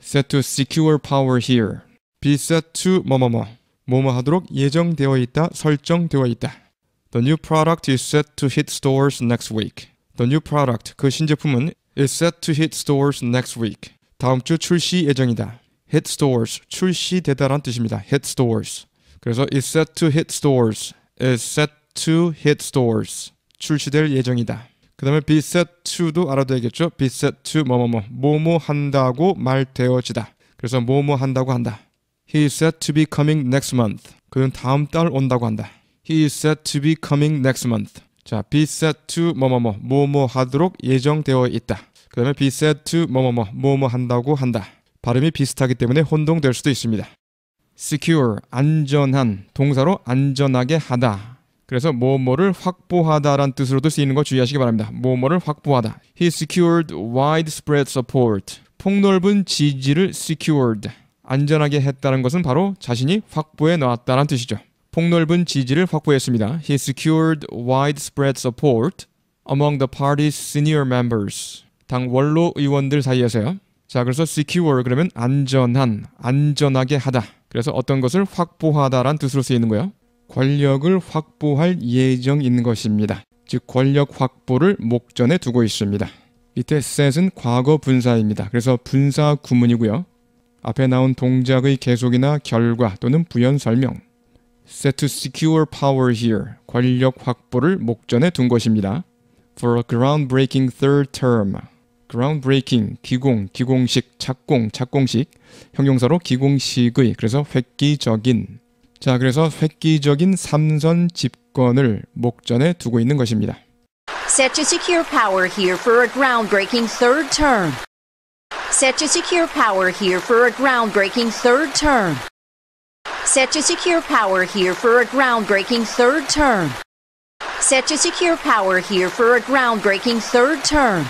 set to secure power here. be set to 뭐뭐뭐 뭐뭐 하도록 예정되어 있다, 설정되어 있다. The new product is set to hit stores next week. The new product, 그 신제품은 is set to hit stores next week. 다음 주 출시 예정이다. hit stores, 출시되다란 뜻입니다. hit stores. 그래서 is set to hit stores, is set to hit stores, 출시될 예정이다. 그 다음에 be set to도 알아둬야겠죠. be set to 뭐뭐뭐 뭐뭐 한다고 말되어지다. 그래서 뭐뭐 한다고 한다. He is set to be coming next month. 그는 다음 달 온다고 한다. He is set to be coming next month. 자, be set to 뭐뭐뭐 뭐뭐 하도록 예정되어 있다. 그 다음에 be set to 뭐뭐뭐 뭐뭐 한다고 한다. 발음이 비슷하기 때문에 혼동될 수도 있습니다. secure 안전한 동사로 안전하게 하다 그래서 뭐뭐를 확보하다란 뜻으로도 쓰이는 거 주의하시기 바랍니다. 뭐뭐를 확보하다. He secured widespread support. 폭넓은 지지를 secured. 안전하게 했다는 것은 바로 자신이 확보해 놨다는 뜻이죠. 폭넓은 지지를 확보했습니다. He secured widespread support among the party's senior members. 당 원로 의원들 사이에서요. 자, 그래서 secure 그러면 안전한, 안전하게 하다. 그래서 어떤 것을 확보하다란 뜻으로 쓰이는 거예요. 권력을 확보할 예정인 것입니다. 즉 권력 확보를 목전에 두고 있습니다. 밑에 set은 과거 분사입니다. 그래서 분사 구문이고요. 앞에 나온 동작의 계속이나 결과 또는 부연 설명. set to secure power here. 권력 확보를 목전에 둔 것입니다. for a groundbreaking third term. groundbreaking 기공, 기공식, 착공, 착공식. 형용사로 기공식의 그래서 획기적인 자, 그래서 획기적인 삼선 집권을 목전에 두고 있는 것입니다. Set to secure power here for a groundbreaking third term. Set to secure power here for a groundbreaking third term. Set to secure power here for a groundbreaking third term. Set to secure power here for a groundbreaking third term.